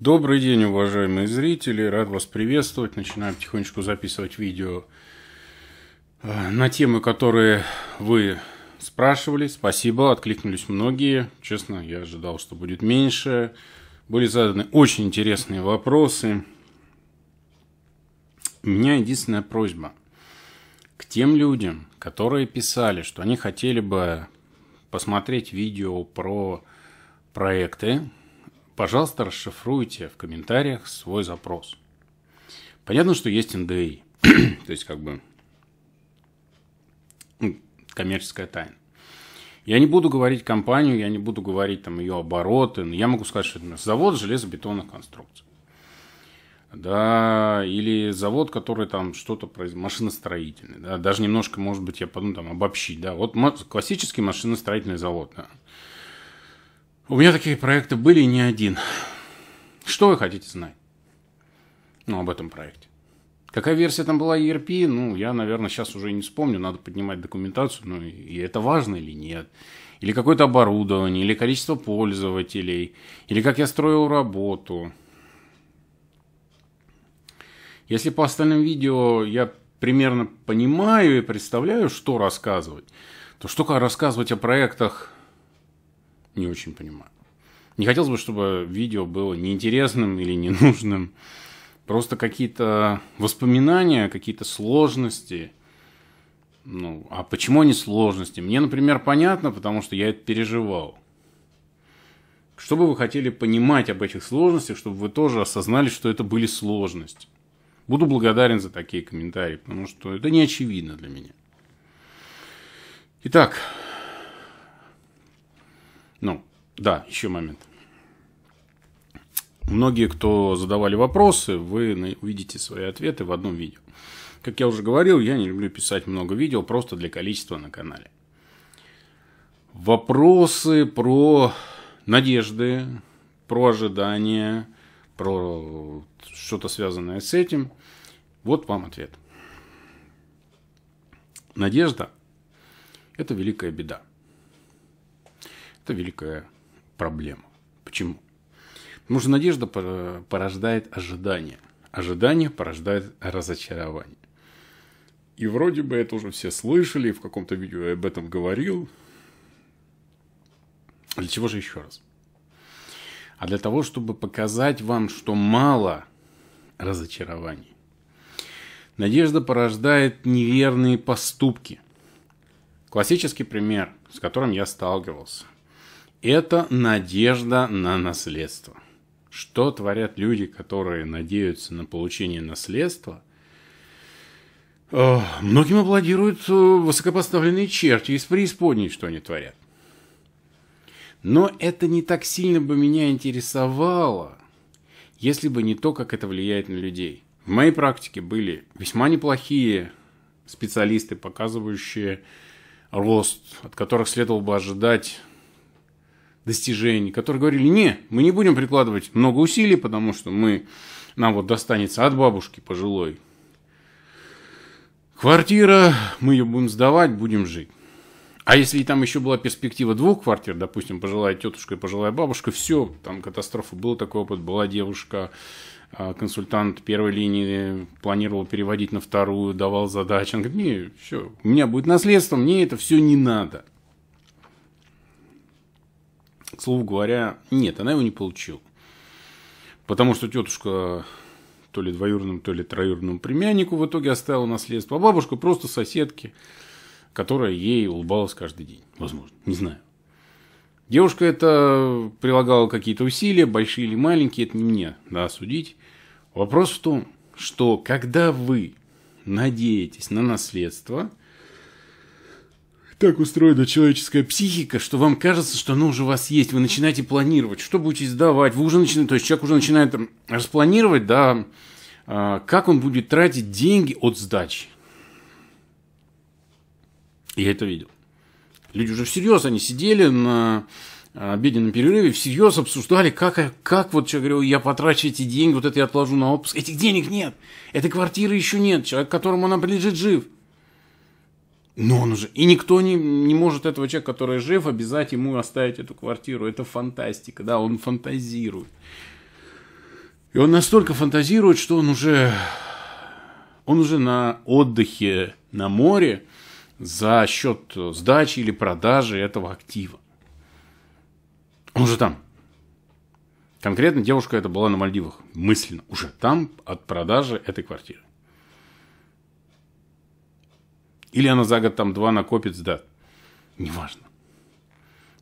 Добрый день, уважаемые зрители. Рад вас приветствовать. Начинаю потихонечку записывать видео э, на темы, которые вы спрашивали. Спасибо, откликнулись многие. Честно, я ожидал, что будет меньше. Были заданы очень интересные вопросы. У меня единственная просьба к тем людям, которые писали, что они хотели бы посмотреть видео про проекты, пожалуйста, расшифруйте в комментариях свой запрос. Понятно, что есть NDA, то есть как бы ну, коммерческая тайна. Я не буду говорить компанию, я не буду говорить там ее обороты, но я могу сказать, что это завод железобетонных конструкций. Да, или завод, который там что-то производит, машиностроительный, да, даже немножко, может быть, я подумал там обобщить, да, вот классический машиностроительный завод, да. У меня такие проекты были не один. Что вы хотите знать? Ну, об этом проекте. Какая версия там была ERP? Ну, я, наверное, сейчас уже не вспомню. Надо поднимать документацию. Ну, и это важно или нет? Или какое-то оборудование, или количество пользователей, или как я строил работу. Если по остальным видео я примерно понимаю и представляю, что рассказывать, то что рассказывать о проектах не очень понимаю. Не хотелось бы, чтобы видео было неинтересным или ненужным. Просто какие-то воспоминания, какие-то сложности. Ну, а почему они сложности? Мне, например, понятно, потому что я это переживал. Что бы вы хотели понимать об этих сложностях, чтобы вы тоже осознали, что это были сложности? Буду благодарен за такие комментарии, потому что это не очевидно для меня. Итак, ну, да, еще момент. Многие, кто задавали вопросы, вы увидите свои ответы в одном видео. Как я уже говорил, я не люблю писать много видео просто для количества на канале. Вопросы про надежды, про ожидания, про что-то связанное с этим. Вот вам ответ. Надежда – это великая беда. Это великая проблема. Почему? Потому что надежда порождает ожидание. Ожидание порождает разочарование. И вроде бы это уже все слышали, в каком-то видео я об этом говорил. Для чего же еще раз? А для того, чтобы показать вам, что мало разочарований. Надежда порождает неверные поступки. Классический пример, с которым я сталкивался – это надежда на наследство. Что творят люди, которые надеются на получение наследства? Э, многим аплодируют э, высокопоставленные черти из преисподней, что они творят. Но это не так сильно бы меня интересовало, если бы не то, как это влияет на людей. В моей практике были весьма неплохие специалисты, показывающие рост, от которых следовало бы ожидать достижений, которые говорили, не, мы не будем прикладывать много усилий, потому что мы, нам вот достанется от бабушки пожилой. Квартира, мы ее будем сдавать, будем жить. А если там еще была перспектива двух квартир, допустим, пожилая тетушка и пожилая бабушка, все, там катастрофа, был такой опыт, была девушка, а, консультант первой линии планировал переводить на вторую, давал задачи. Он говорит, не, все, у меня будет наследство, мне это все не надо. К слову говоря, нет, она его не получила. Потому что тетушка то ли двоюродному, то ли троюродному племяннику в итоге оставила наследство, а бабушка просто соседки, которая ей улыбалась каждый день. Возможно, не знаю. Девушка это прилагала какие-то усилия, большие или маленькие, это не мне, да, судить. Вопрос в том, что когда вы надеетесь на наследство – так устроена человеческая психика, что вам кажется, что оно уже у вас есть. Вы начинаете планировать, что будете сдавать. Вы уже начинаете, то есть человек уже начинает распланировать, да, а, как он будет тратить деньги от сдачи. Я это видел. Люди уже всерьез, они сидели на а, обеденном перерыве, всерьез обсуждали, как, как вот человек говорил, я потрачу эти деньги, вот это я отложу на отпуск. Этих денег нет, этой квартиры еще нет, человек, которому она принадлежит, жив. Но он уже... И никто не, не может этого человека, который жив, обязать ему оставить эту квартиру. Это фантастика, да, он фантазирует. И он настолько фантазирует, что он уже... Он уже на отдыхе на море за счет сдачи или продажи этого актива. Он уже там. Конкретно девушка это была на Мальдивах. Мысленно уже там от продажи этой квартиры. Или она за год там два накопит сдаст. Неважно.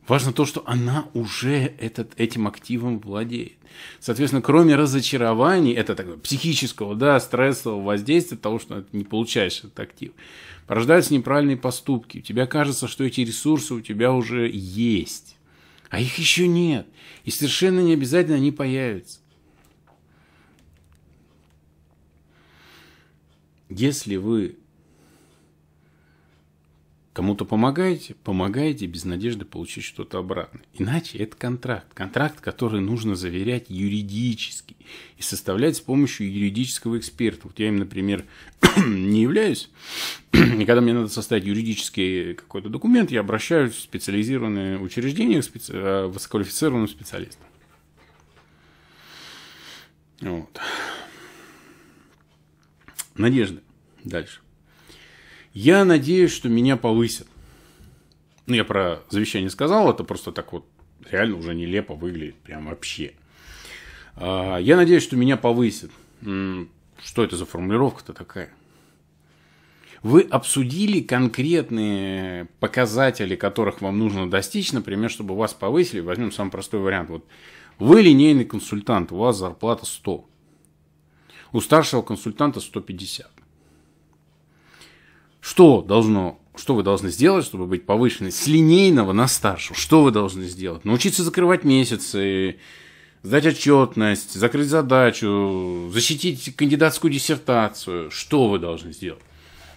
Важно то, что она уже этот, этим активом владеет. Соответственно, кроме разочарований, это такое психического, да, стрессового воздействия, того, что ты не получаешь этот актив, порождаются неправильные поступки. У тебя кажется, что эти ресурсы у тебя уже есть, а их еще нет. И совершенно не обязательно они появятся. Если вы Кому-то помогаете, помогаете без надежды получить что-то обратное. Иначе это контракт. Контракт, который нужно заверять юридически и составлять с помощью юридического эксперта. Вот я им, например, не являюсь. И когда мне надо составить юридический какой-то документ, я обращаюсь в специализированные учреждения к специ... Э, высококвалифицированным специалистам. Вот. Надежда. Дальше. Я надеюсь, что меня повысят. Ну, я про завещание сказал, это просто так вот реально уже нелепо выглядит, прям вообще. А, я надеюсь, что меня повысят. Что это за формулировка-то такая? Вы обсудили конкретные показатели, которых вам нужно достичь, например, чтобы вас повысили. Возьмем самый простой вариант. Вот вы линейный консультант, у вас зарплата 100. У старшего консультанта 150. Что должно что вы должны сделать, чтобы быть повышенным с линейного на старшего? Что вы должны сделать? Научиться закрывать месяцы, сдать отчетность, закрыть задачу, защитить кандидатскую диссертацию. Что вы должны сделать?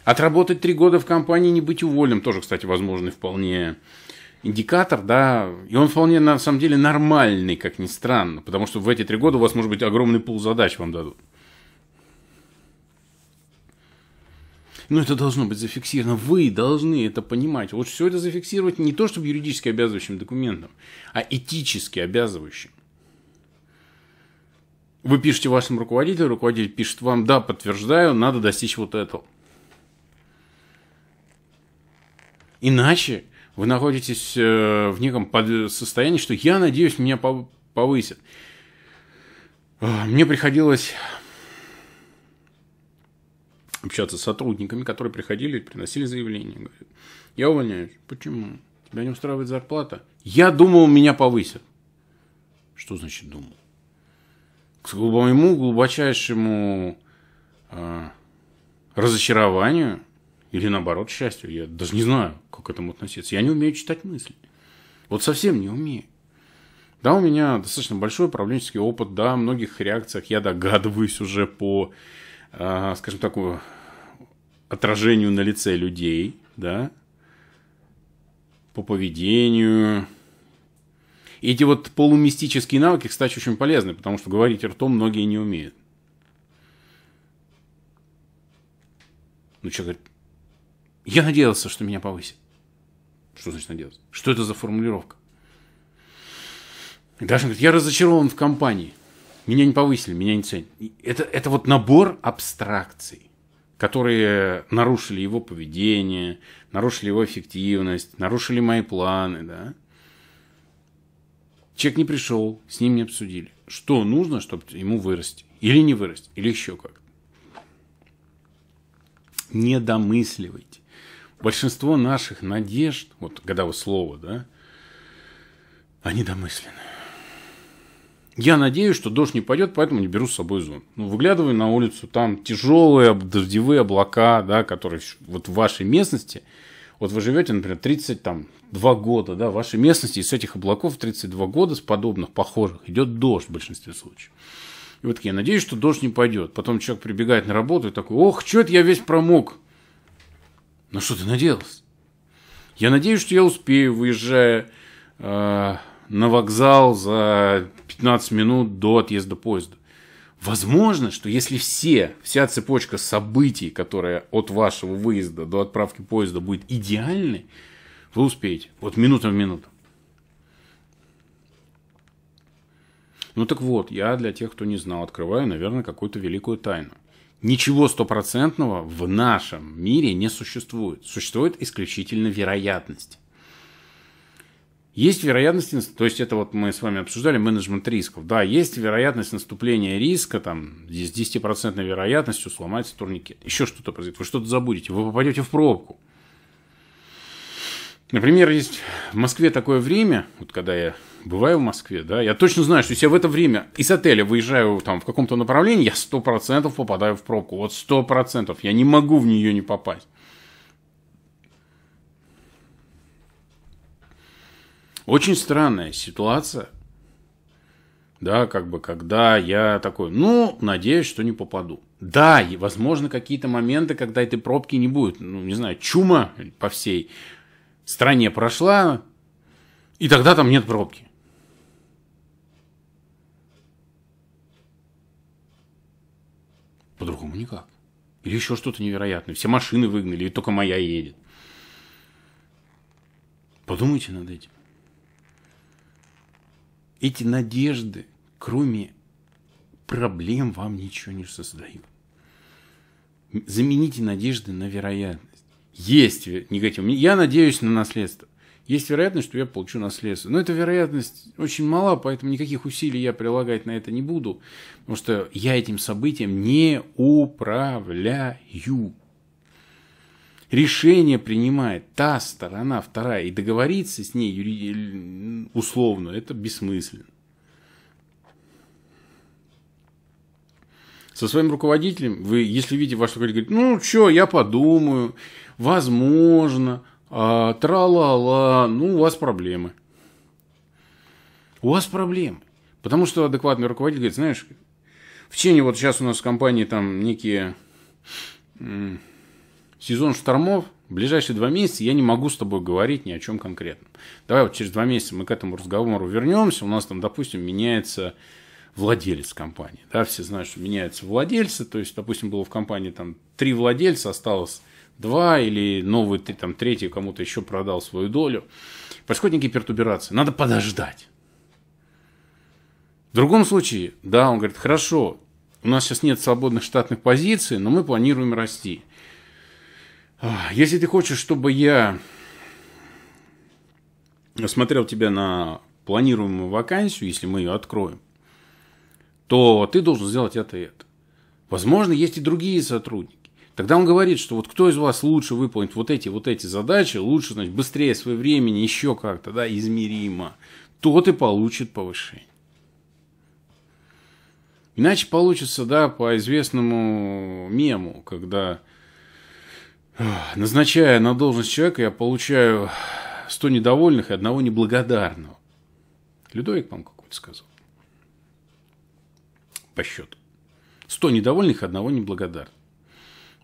Отработать три года в компании, не быть уволенным тоже, кстати, возможный вполне индикатор, да, и он вполне, на самом деле, нормальный, как ни странно, потому что в эти три года у вас, может быть, огромный пул задач вам дадут. Но это должно быть зафиксировано. Вы должны это понимать. Вот все это зафиксировать не то, чтобы юридически обязывающим документом, а этически обязывающим. Вы пишете вашему руководителю, руководитель пишет вам, да, подтверждаю, надо достичь вот этого. Иначе вы находитесь э, в неком состоянии, что я надеюсь, меня повысят. Мне приходилось общаться с сотрудниками, которые приходили, и приносили заявление. Говорят, я увольняюсь. Почему? Тебя не устраивает зарплата? Я думал, меня повысят. Что значит думал? К моему глубочайшему э, разочарованию или наоборот счастью, я даже не знаю, как к этому относиться. Я не умею читать мысли. Вот совсем не умею. Да, у меня достаточно большой управленческий опыт, да, о многих реакциях я догадываюсь уже по а, скажем так, отражению на лице людей, да, по поведению. эти вот полумистические навыки, кстати, очень полезны, потому что говорить ртом многие не умеют. Ну, человек говорит, я надеялся, что меня повысит. Что значит надеялся? Что это за формулировка? И Даша говорит, я разочарован в компании. Меня не повысили, меня не ценят. Это, это вот набор абстракций, которые нарушили его поведение, нарушили его эффективность, нарушили мои планы, да. Человек не пришел, с ним не обсудили. Что нужно, чтобы ему вырасти? Или не вырасти, или еще как. Не домысливайте. Большинство наших надежд, вот когда вы слово, да, они домысленные. Я надеюсь, что дождь не пойдет, поэтому не беру с собой зонт. Ну, выглядываю на улицу, там тяжелые дождевые облака, да, которые вот в вашей местности, вот вы живете, например, 32 года, да, в вашей местности из этих облаков 32 года с подобных, похожих, идет дождь в большинстве случаев. И вот я надеюсь, что дождь не пойдет. Потом человек прибегает на работу и такой, ох, что это я весь промок. На что ты надеялся? Я надеюсь, что я успею, выезжая э, на вокзал за 15 минут до отъезда поезда. Возможно, что если все, вся цепочка событий, которая от вашего выезда до отправки поезда будет идеальной, вы успеете. Вот минута в минуту. Ну так вот, я для тех, кто не знал, открываю, наверное, какую-то великую тайну. Ничего стопроцентного в нашем мире не существует. Существует исключительно вероятность. Есть вероятность, то есть это вот мы с вами обсуждали менеджмент рисков. Да, есть вероятность наступления риска, там, с 10% вероятностью сломается турникет. Еще что-то произойдет, вы что-то забудете, вы попадете в пробку. Например, есть в Москве такое время, вот когда я бываю в Москве, да, я точно знаю, что если я в это время из отеля выезжаю там в каком-то направлении, я 100% попадаю в пробку. Вот 100%. Я не могу в нее не попасть. Очень странная ситуация. Да, как бы, когда я такой, ну, надеюсь, что не попаду. Да, и, возможно, какие-то моменты, когда этой пробки не будет. Ну, не знаю, чума по всей стране прошла, и тогда там нет пробки. По-другому никак. Или еще что-то невероятное. Все машины выгнали, и только моя едет. Подумайте над этим. Эти надежды, кроме проблем, вам ничего не создают. Замените надежды на вероятность. Есть негатив. Я надеюсь на наследство. Есть вероятность, что я получу наследство. Но эта вероятность очень мала, поэтому никаких усилий я прилагать на это не буду, потому что я этим событием не управляю решение принимает та сторона, вторая, и договориться с ней условно, это бессмысленно. Со своим руководителем, вы, если видите, ваш руководитель говорит, ну, что, я подумаю, возможно, а, тра-ла-ла, ну, у вас проблемы. У вас проблемы. Потому что адекватный руководитель говорит, знаешь, в течение вот сейчас у нас в компании там некие сезон штормов, ближайшие два месяца я не могу с тобой говорить ни о чем конкретном. Давай вот через два месяца мы к этому разговору вернемся. У нас там, допустим, меняется владелец компании. Да, все знают, что меняются владельцы. То есть, допустим, было в компании там три владельца, осталось два или новый ты там третий кому-то еще продал свою долю. Происходят некие пертурберации. Надо подождать. В другом случае, да, он говорит, хорошо, у нас сейчас нет свободных штатных позиций, но мы планируем расти. Если ты хочешь, чтобы я смотрел тебя на планируемую вакансию, если мы ее откроем, то ты должен сделать это и это. Возможно, есть и другие сотрудники. Тогда он говорит, что вот кто из вас лучше выполнит вот эти вот эти задачи, лучше, значит, быстрее свое времени, еще как-то, да, измеримо, тот и получит повышение. Иначе получится, да, по известному мему, когда Назначая на должность человека, я получаю сто недовольных и одного неблагодарного. Людовик, вам какой-то сказал. По счету. сто недовольных и одного неблагодарного.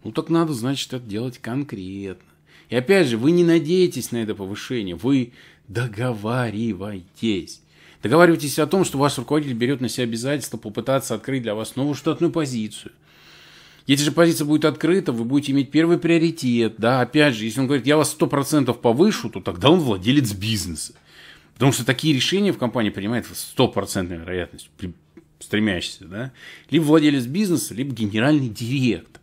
Ну так надо, значит, это делать конкретно. И опять же, вы не надеетесь на это повышение, вы договариваетесь. Договаривайтесь о том, что ваш руководитель берет на себя обязательство попытаться открыть для вас новую штатную позицию – если же позиция будет открыта, вы будете иметь первый приоритет, да, опять же, если он говорит, я вас 100% повышу, то тогда он владелец бизнеса. Потому что такие решения в компании принимает стопроцентная вероятность, при, стремящийся, да, либо владелец бизнеса, либо генеральный директор.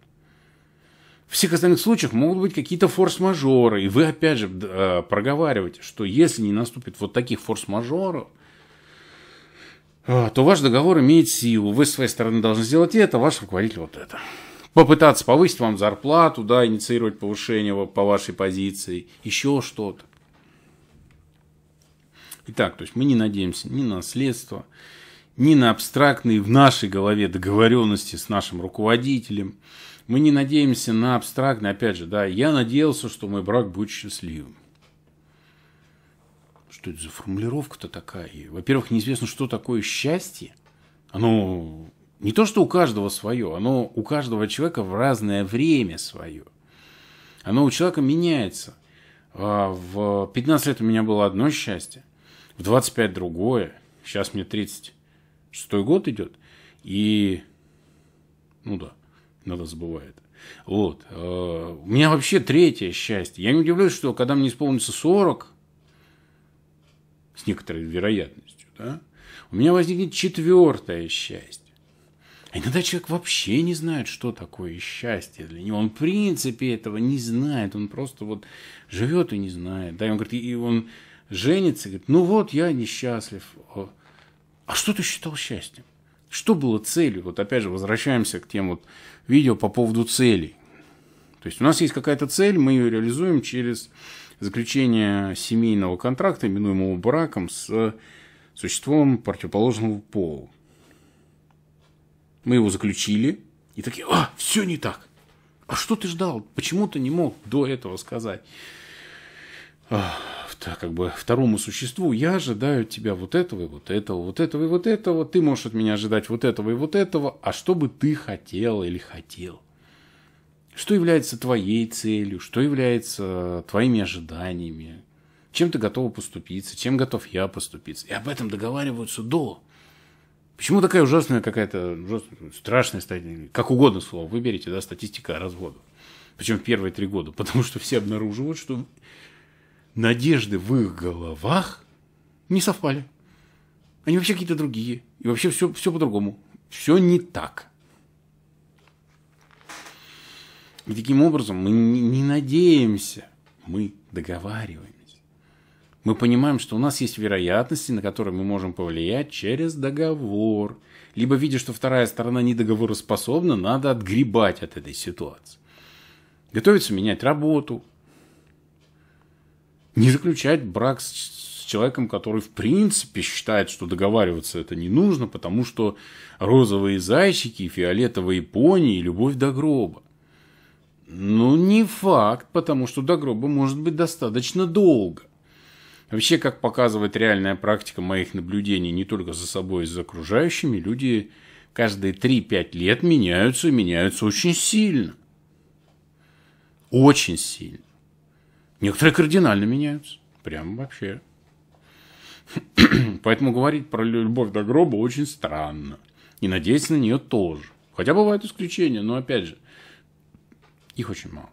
В всех остальных случаях могут быть какие-то форс-мажоры, и вы опять же э, проговариваете, что если не наступит вот таких форс-мажоров, э, то ваш договор имеет силу. Вы с своей стороны должны сделать это, а ваш руководитель вот это попытаться повысить вам зарплату, да, инициировать повышение по вашей позиции, еще что-то. Итак, то есть мы не надеемся ни на следство, ни на абстрактные в нашей голове договоренности с нашим руководителем. Мы не надеемся на абстрактные, опять же, да, я надеялся, что мой брак будет счастливым. Что это за формулировка-то такая? Во-первых, неизвестно, что такое счастье. Оно не то, что у каждого свое, оно у каждого человека в разное время свое. Оно у человека меняется. А, в 15 лет у меня было одно счастье, в 25 другое. Сейчас мне 36 год идет. И, ну да, надо забывает. Вот. Э, у меня вообще третье счастье. Я не удивлюсь, что когда мне исполнится 40, с некоторой вероятностью, да, у меня возникнет четвертое счастье. А иногда человек вообще не знает, что такое счастье для него. Он в принципе этого не знает. Он просто вот живет и не знает. Да, и он говорит, и он женится, и говорит, ну вот я несчастлив. А что ты считал счастьем? Что было целью? Вот опять же возвращаемся к тем вот видео по поводу целей. То есть у нас есть какая-то цель, мы ее реализуем через заключение семейного контракта, именуемого браком, с существом противоположного пола. Мы его заключили. И такие, а, все не так. А что ты ждал? Почему ты не мог до этого сказать? А, как бы второму существу, я ожидаю от тебя вот этого и вот этого, вот этого и вот этого, ты можешь от меня ожидать вот этого и вот этого, а что бы ты хотел или хотел? Что является твоей целью, что является твоими ожиданиями, чем ты готова поступиться, чем готов я поступиться. И об этом договариваются до. Почему такая ужасная какая-то ужасная страшная статистика? Как угодно слово выберите, да, статистика разводов. Причем в первые три года. Потому что все обнаруживают, что надежды в их головах не совпали. Они вообще какие-то другие. И вообще все, все по-другому. Все не так. И таким образом мы не надеемся, мы договариваем. Мы понимаем, что у нас есть вероятности, на которые мы можем повлиять через договор. Либо, видя, что вторая сторона недоговороспособна, надо отгребать от этой ситуации. Готовиться менять работу. Не заключать брак с человеком, который в принципе считает, что договариваться это не нужно, потому что розовые зайчики, фиолетовые пони и любовь до гроба. Ну, не факт, потому что до гроба может быть достаточно долго. Вообще, как показывает реальная практика моих наблюдений не только за собой, а и за окружающими, люди каждые 3-5 лет меняются и меняются очень сильно. Очень сильно. Некоторые кардинально меняются. Прям вообще. Поэтому говорить про любовь до гроба очень странно. И надеяться на нее тоже. Хотя бывают исключения, но опять же, их очень мало.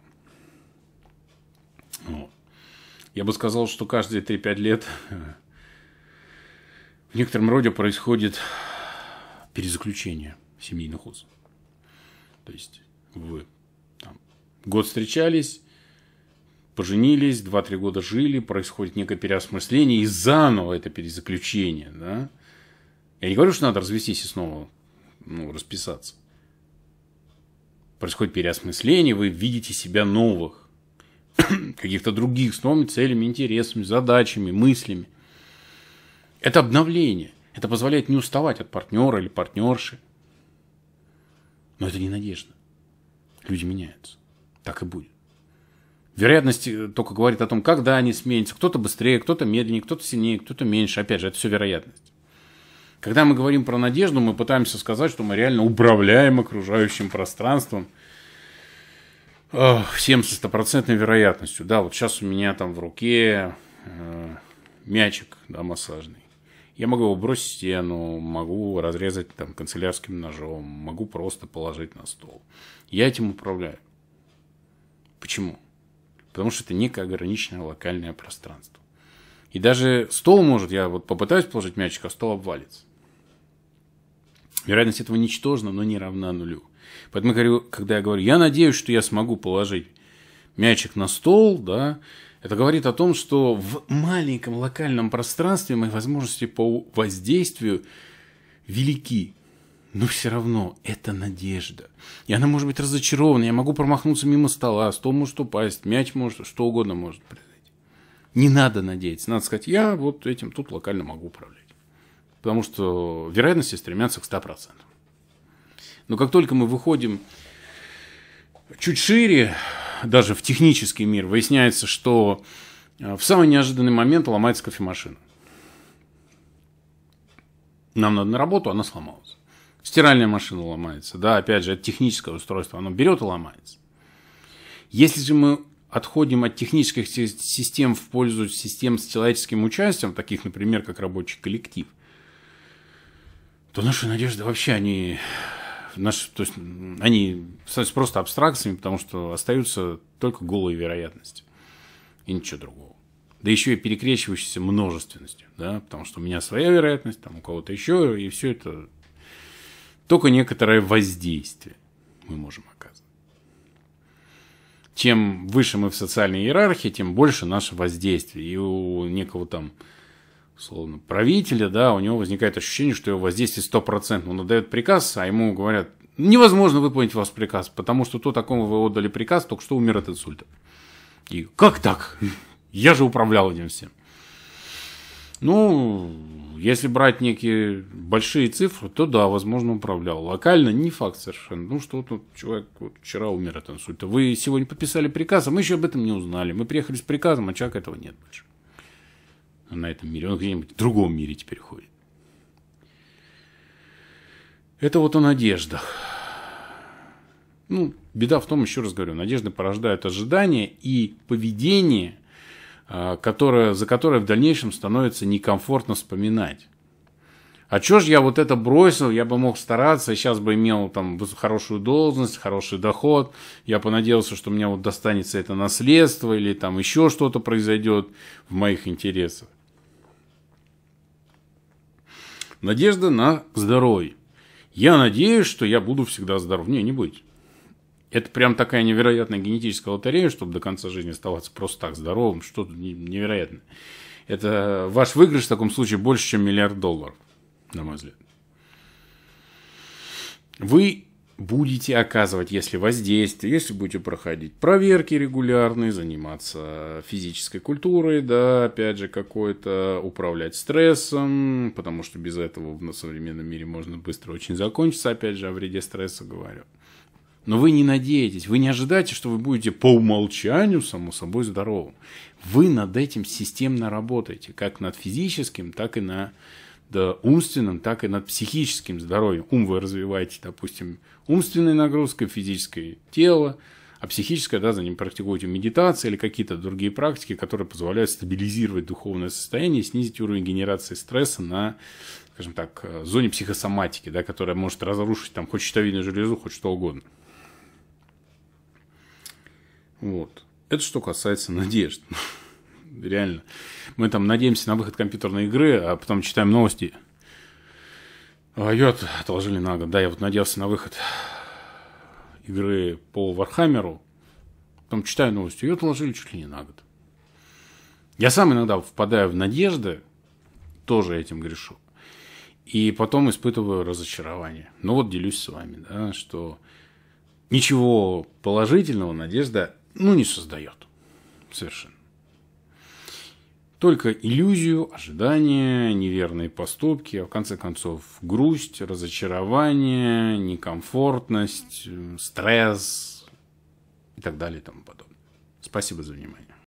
Вот. Я бы сказал, что каждые 3-5 лет в некотором роде происходит перезаключение семейных уз. То есть вы там, год встречались, поженились, 2-3 года жили, происходит некое переосмысление и заново это перезаключение. Да? Я не говорю, что надо развестись и снова ну, расписаться. Происходит переосмысление, вы видите себя новых. каких-то других, с новыми целями, интересами, задачами, мыслями. Это обновление. Это позволяет не уставать от партнера или партнерши. Но это не надежда. Люди меняются. Так и будет. Вероятность э, только говорит о том, когда они сменятся. Кто-то быстрее, кто-то медленнее, кто-то сильнее, кто-то меньше. Опять же, это все вероятность. Когда мы говорим про надежду, мы пытаемся сказать, что мы реально управляем окружающим пространством – Всем со стопроцентной вероятностью. Да, вот сейчас у меня там в руке э, мячик, да, массажный. Я могу его бросить в стену, могу разрезать там канцелярским ножом, могу просто положить на стол. Я этим управляю. Почему? Потому что это некое ограниченное локальное пространство. И даже стол может, я вот попытаюсь положить мячик, а стол обвалится. Вероятность этого ничтожна, но не равна нулю. Поэтому, говорю, когда я говорю, я надеюсь, что я смогу положить мячик на стол, да, это говорит о том, что в маленьком локальном пространстве мои возможности по воздействию велики. Но все равно это надежда. И она может быть разочарована. Я могу промахнуться мимо стола, стол может упасть, мяч может, что угодно может произойти. Не надо надеяться. Надо сказать, я вот этим тут локально могу управлять потому что вероятности стремятся к 100%. Но как только мы выходим чуть шире, даже в технический мир, выясняется, что э, в самый неожиданный момент ломается кофемашина. Нам надо на работу, она сломалась. Стиральная машина ломается. Да, опять же, это техническое устройство. Оно берет и ломается. Если же мы отходим от технических систем в пользу систем с человеческим участием, таких, например, как рабочий коллектив – то наши надежды вообще, они, наши, то есть, они становятся просто абстракциями, потому что остаются только голые вероятности и ничего другого. Да еще и перекрещивающейся множественностью, да, потому что у меня своя вероятность, там у кого-то еще, и все это только некоторое воздействие мы можем оказывать. Чем выше мы в социальной иерархии, тем больше наше воздействие. И у некого там Словно правителя, да, у него возникает ощущение, что его воздействие стопроцентно. Он отдает приказ, а ему говорят, невозможно выполнить ваш приказ, потому что то, такому вы отдали приказ, только что умер от инсульта. И как так? Я же управлял этим всем. Ну, если брать некие большие цифры, то да, возможно, управлял. Локально не факт совершенно. Ну, что тут человек вот, вчера умер от инсульта. Вы сегодня подписали приказ, а мы еще об этом не узнали. Мы приехали с приказом, а человека этого нет больше на этом мире, он где-нибудь в другом мире теперь ходит. Это вот о надеждах. Ну, беда в том, еще раз говорю, надежды порождают ожидания и поведение, а, которое, за которое в дальнейшем становится некомфортно вспоминать. А чё ж я вот это бросил, я бы мог стараться, сейчас бы имел там хорошую должность, хороший доход, я понадеялся, что у меня вот достанется это наследство или там еще что-то произойдет в моих интересах. Надежда на здоровье. Я надеюсь, что я буду всегда здоров. Не, не будет. Это прям такая невероятная генетическая лотерея, чтобы до конца жизни оставаться просто так здоровым. Что-то невероятное. Это ваш выигрыш в таком случае больше, чем миллиард долларов, на мой взгляд. Вы будете оказывать, если воздействие, если будете проходить проверки регулярные, заниматься физической культурой, да, опять же, какой-то управлять стрессом, потому что без этого в современном мире можно быстро очень закончиться, опять же, о вреде стресса говорю. Но вы не надеетесь, вы не ожидаете, что вы будете по умолчанию, само собой, здоровым. Вы над этим системно работаете, как над физическим, так и на да, умственным, так и над психическим здоровьем. Ум вы развиваете, допустим, умственной нагрузкой, физическое тело, а психическое, да, за ним практикуете медитации или какие-то другие практики, которые позволяют стабилизировать духовное состояние снизить уровень генерации стресса на, скажем так, э, зоне психосоматики, да, которая может разрушить там хоть щитовидную железу, хоть что угодно. Вот. Это что касается надежд реально. Мы там надеемся на выход компьютерной игры, а потом читаем новости. А Ее отложили на год. Да, я вот надеялся на выход игры по Вархаммеру. Потом читаю новости. Ее отложили чуть ли не на год. Я сам иногда впадаю в надежды, тоже этим грешу. И потом испытываю разочарование. Ну вот делюсь с вами, да, что ничего положительного надежда, ну, не создает. Совершенно. Только иллюзию, ожидания, неверные поступки, а в конце концов грусть, разочарование, некомфортность, стресс и так далее и тому подобное. Спасибо за внимание.